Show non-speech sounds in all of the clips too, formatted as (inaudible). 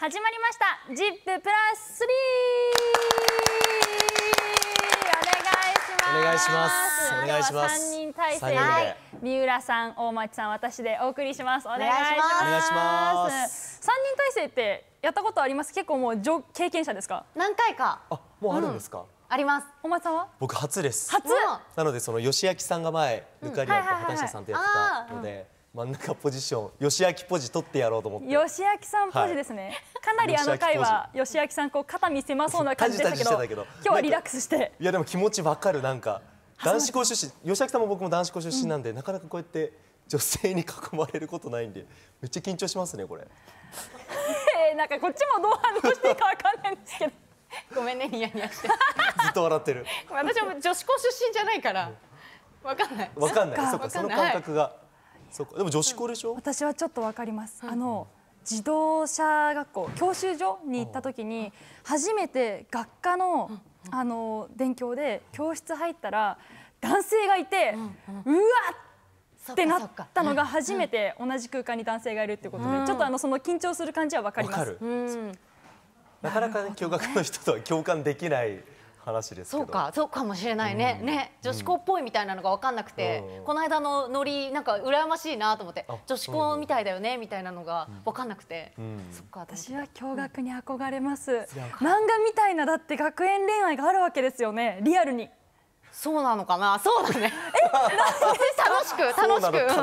始まりました「ZIP プラス3」お願いしますお願いします三人体制で、はい、三浦さん大町さん私でお送りしますお願いします三人体制ってやったことあります結構もうじょ経験者ですか何回かあもうあるんですか、うんあります。おまさんは？僕初です。初。なのでその吉明さんが前、ゆかりやと畑下さんとやってたので、真ん中ポジション、吉明ポジ取ってやろうと思って。吉明さんポジですね。かなりあの回は吉明さんこう肩身狭そうな感じでしたけど、今日はリラックスして。いやでも気持ちわかるなんか男子校出身、吉明さんも僕も男子校出身なんで、なかなかこうやって女性に囲まれることないんで、めっちゃ緊張しますねこれ。(laughs) えー、なんかこっちもどう反応していいかわかんないんですけど。(laughs) ごめんねニヤニヤして。ずっと笑ってる。私も女子校出身じゃないから。わかんない。わかんない。そっかその感覚が。そでも女子校でしょ私はちょっとわかります、あの自動車学校教習所に行った時に初めて学科のあの勉強で教室入ったら男性がいて、うわっってなったのが初めて同じ空間に男性がいるってことで、ちょっとあのその緊張する感じはわかります。なかなか、ね、共学の人とは共感できない。話ですそうかそうかもしれないね、うん、ね女子校っぽいみたいなのが分かんなくて、うん、この間のノリなんか羨ましいなと思って、女子校みたいだよねみたいなのが分かんなくて、そっか私は驚愕に憧れます、漫画みたいなだって学園恋愛があるわけですよねリアルにそうなのかな (laughs) そうだね楽しく (laughs) 楽しく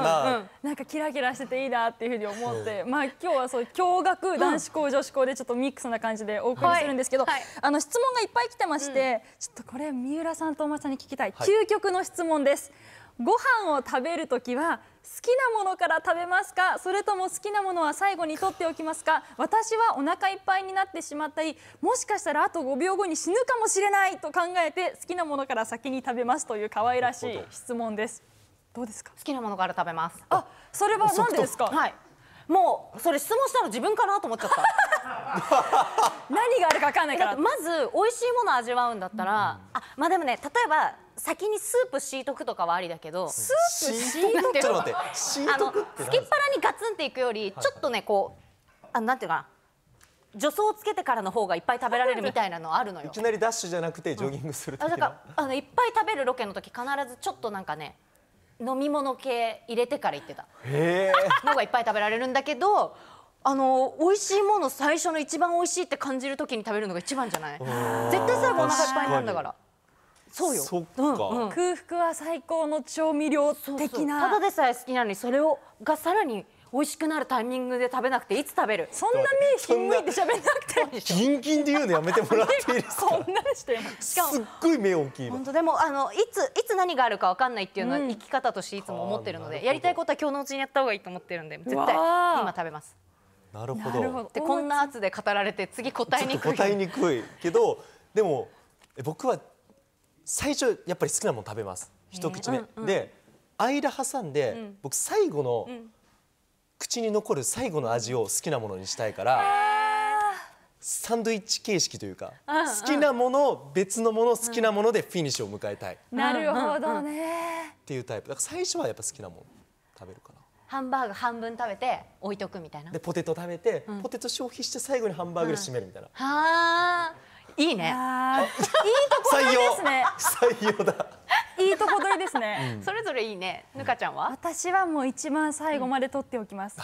な,、ん、かキラキラしてていいなっていうふうに思ってまあ今日はそう共学男子校女子校でちょっとミックスな感じでお送りするんですけど、はいはい、あの質問がいっぱい来てまして、うん、ちょっとこれ三浦さんと大間さんに聞きたい、究極の質問です、ご飯を食べるときは好きなものから食べますかそれとも好きなものは最後にとっておきますか私はお腹いっぱいになってしまったりもしかしたらあと5秒後に死ぬかもしれないと考えて好きなものから先に食べますという可愛らしい質問ですどうですか好きなものから食べますあ、それは何ですかはいもうそれ質問したの自分かなと思っちゃった (laughs) 何があるかわかんないからまず美味しいもの味わうんだったら、うん、あまあでもね例えば先にスープ敷いとくとかはありだけどスープ敷いとくってあとくっっぱらにガツンっていくよりちょっとねこうあなんていうかな助走をつけてからの方がいっぱい食べられるみたいなのあるのよいきなりダッシュじゃなくてジョギングするあだかあのいっぱい食べるロケの時必ずちょっとなんかね飲み物系入れてから行ってたへのがいっぱい食べられるんだけどあの美味しいもの最初の一番美味しいって感じる時に食べるのが一番じゃない絶対最後お腹いっぱいなんだからそうようん、空腹は最高の調味料的なただでさえ好きなのにそれをがさらに美味しくなるタイミングで食べなくていつ食べるそんな目ひんむいて喋んなくてギンギンで言うのやめてもらっていいですか (laughs) そんなしてしかもすっごい目大きい本当でもあのいついつ何があるかわかんないっていうのは生き方としていつも思ってるので、うやりたいことは今日のうちにやった方がいいと思ってるんで絶対今食べますなるほどでこんな圧で語られて次答えにくい答えにくいけどでも僕は最初やっぱり好きなもの食べます一口目、うんうん、で間挟んで、うん、僕最後の、うん、口に残る最後の味を好きなものにしたいから、サンドイッチ形式というか、うんうん、好きなもの別のもの好きなものでフィニッシュを迎えたい、なるほどねっていうタイプだから最初はやっぱ好きなもの食べるかなハンバーグ半分食べて置いとくみたいなでポテト食べて、うん、ポテト消費して最後にハンバーグで締めるみたいな、はあいいね。いいとこ取りですね。採用だ。いいとこ取りですね。それぞれいいね。ぬかちゃんは？私はもう一番最後まで取っておきます。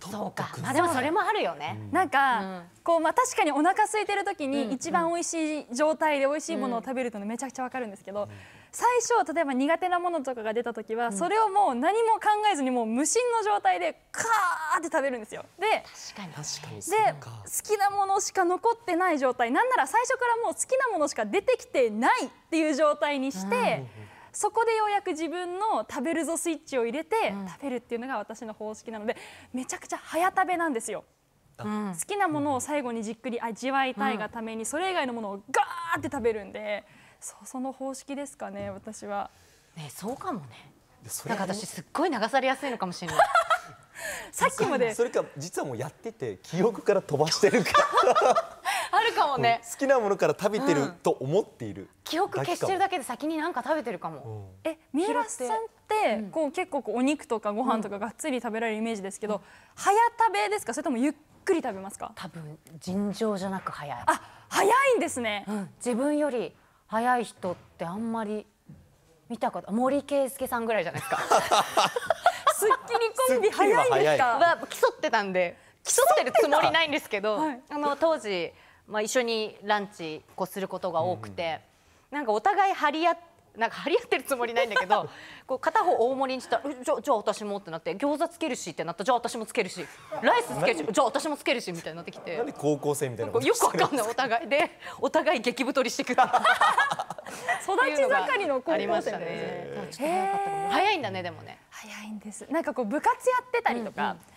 そうか。まあでもそれもあるよね。なんかこうまあ確かにお腹空いてる時に一番美味しい状態で美味しいものを食べるとめちゃくちゃわかるんですけど。最初例えば苦手なものとかが出た時は、それをもう何も考えずにもう無心の状態でカーって食べるんですよで確かにで好きなものしか残ってない状態なんなら最初からもう好きなものしか出てきてないっていう状態にして、そこでようやく自分の食べるぞスイッチを入れて食べるっていうのが私の方式なのでめちゃくちゃ早食べなんですよ。うん、好きなものを最後にじっくり味わいたいがために、それ以外のものをガーって食べるんでそその方式ですかね私は。ねそうかもね。なんか私すっごい流されやすいのかもしれない。(laughs) さっきまでそれか実はもうやってて記憶から飛ばしてるか (laughs) あるかもね、うん、好きなものから食べてると思っている、うん、記憶消してるだけで先に何か食べてるかも、うん、え三浦さんってこう結構お肉とかご飯とかがっつり食べられるイメージですけど、早食べですかそれともゆっくり食べますか多分尋常じゃなく早いあ早いんですね、自分より速い人ってあんまり見たこと森圭介さんぐらいじゃないですかスッキリコンビ早いんですかは競ってたんで競ってるつもりないんですけど、はい、あの当時、まあ、一緒にランチこうすることが多くて、うん、なんかお互い張り合ってなんか張り合ってるつもりないんだけど (laughs) こう片方大盛りにしたらじゃじゃあ私もってなって餃子つけるしってなったじゃあ私もつけるしライスつけるしじゃあ私もつけるしみたいになってきてなんで高校生みたいなよくわかんないお互いでお互い激太りしてくる育ち盛りの高校生ありましたね、ね、早いんだねでもね早いんですなんかこう部活やってたりとか、うんうん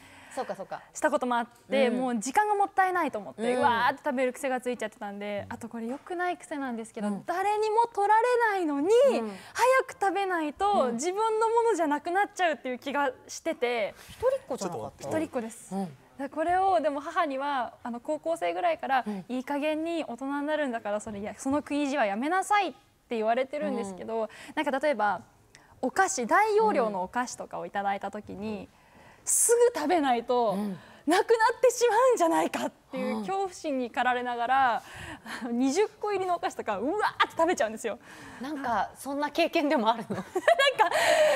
したこともあって、もう時間がもったいないと思って、うわーって食べる癖がついちゃってたんであとこれよくない癖なんですけど、誰にも取られないのに、早く食べないと、自分のものじゃなくなっちゃうっていう気がしてて一人っ子じゃなかった一人っ子です、これをでも母にはあの高校生ぐらいから、いい加減に大人になるんだからそれやその食い意地はやめなさいって言われてるんですけど、なんか例えばお菓子大容量のお菓子とかをいただいた時に、すぐ食べないと、うんなくなってしまうんじゃないかっていう恐怖心に駆られながら (laughs) 二十個入りのお菓子とかうわーって食べちゃうんですよなんかそんな経験でもあるの (laughs) なんか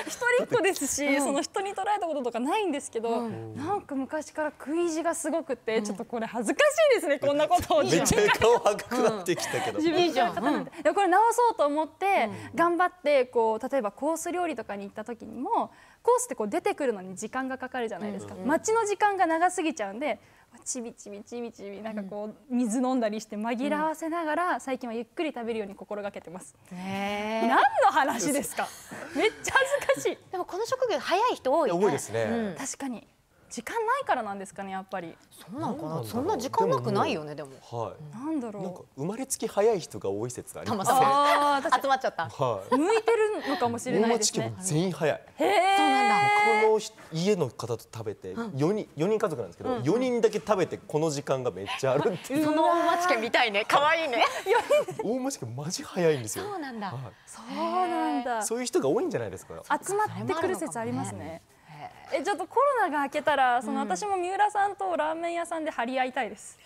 一人っ子ですし、うん、その人に捉えたこととかないんですけど、うん、なんか昔から食い意地がすごくて、うん、ちょっとこれ恥ずかしいですねこんなことをめっちゃ顔赤くなってきたけど、自分じゃん、うん、これ直そうと思って、頑張ってこう例えばコース料理とかに行った時にもコースってこう出てくるのに時間がかかるじゃないですか、待ちの時間が長すぎちゃうんでちびちびちびちびなんかこう水飲んだりして紛らわせながら最近はゆっくり食べるように心がけてます。何の話ですか。めっちゃ恥ずかしい。でもこの職業早い人多い、ね。多いですね、うん。確かに時間ないからなんですかねやっぱり。そんなのかな。そんな時間なくないよねでも。はい。なんだろう。なんか生まれつき早い人が多い説ありますね。ああ集まっちゃった。はい。向いてるのかもしれないですね。全員早い。へえ。他の家の方と食べて4人 ,4 人家族なんですけど、4人だけ食べてこの時間がめっちゃあるっていう (laughs) その大町家みたいね可愛いね (laughs) 大町家マジ早いんですよそうなんだ、はい、そうなんだそういう人が多いんじゃないですか集まってくる説ありますねえちょっとコロナが明けたらその、私も三浦さんとラーメン屋さんで張り合いたいです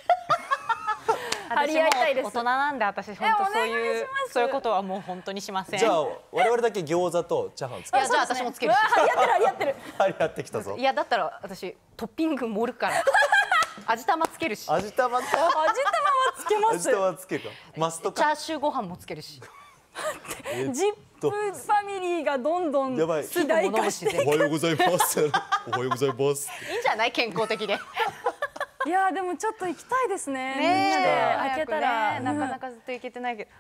張り合いたいです大人なんで私本当そういうそういうことはもう本当にしませんじゃあ我々だけ餃子とチャーハンつけるじゃあ私もつける張り合ってる張り合ってる張り合ってきたぞいやだったら私トッピング盛るから (laughs) 味玉つけるし味玉か味玉はつけます味玉つけるかマストチャーシューご飯もつけるしジップファミリーがどんどん肥大化しておはようございますおはようございますいいんじゃない健康的でいやでもちょっと行きたいですね。ねえ、な開けたら、ね、なかなかずっと行けてないけど。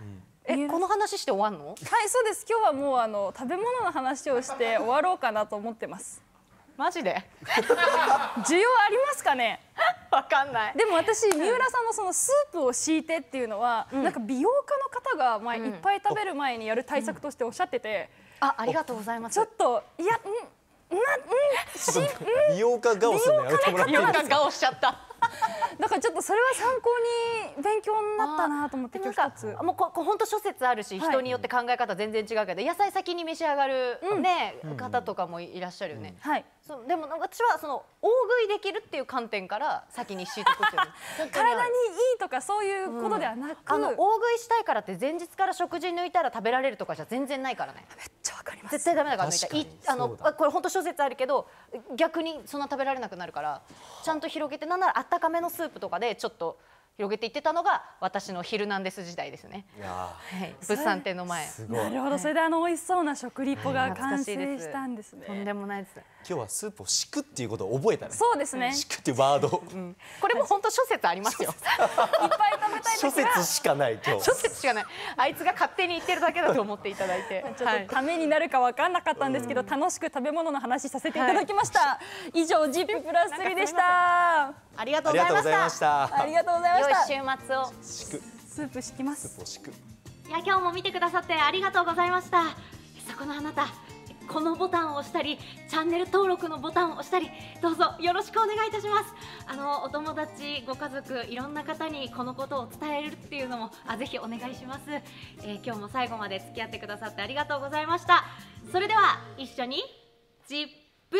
うん、えこの話して終わんの？はいそうです今日はもうあの食べ物の話をして終わろうかなと思ってます。マジで需要ありますかね (laughs) わかんないでも私三浦さんのそのスープを敷いてっていうのは、うん、なんか美容家の方が前、うん、いっぱい食べる前にやる対策としておっしゃってて、うん、あありがとうございますちょっといやうんなうんし美容家顔すんのやめてもらっていいですか美容家顔しちゃった (laughs) だからちょっとそれは参考に勉強になったなと思って今日つもうここ本当諸説あるし、はい、人によって考え方全然違うけど野菜先に召し上がる、ね、うん、方とかもいらっしゃるよね、うん、はい、そでも私はその大食いできるっていう観点から先に知っておく体にいいとかそういうことではなく、あの大食いしたいからって前日から食事抜いたら食べられるとかじゃ全然ないからね絶対ダメだから抜いたあのこれ本当諸説あるけど逆にそんな食べられなくなるからちゃんと広げてなんならあったかめのスープとかでちょっと広げていってたのが私のヒルナンデス時代ですね。はい、物産展の前。なるほど、それであの美味しそうな食リポが完成したんですね。とんでもないです。今日はスープを敷くっていうことを覚えたねそうですね敷くっていうワード、うん、これも本当諸説ありますよいっぱい食べたい諸説しかない今日諸説しかないあいつが勝手に言ってるだけだと思っていただいて (laughs) ちょっとためになるかわかんなかったんですけど、楽しく食べ物の話させていただきました、はい、以上ジッププラスリーでしたありがとうございましたありがとうございました週末を敷くスープ敷きますスープを敷くいや今日も見てくださってありがとうございましたそこのあなたこのボタンを押したりチャンネル登録のボタンを押したりどうぞよろしくお願いいたしますあのお友達ご家族いろんな方にこのことを伝えるっていうのもあぜひお願いします、えー、今日も最後まで付き合ってくださってありがとうございましたそれでは一緒にジップ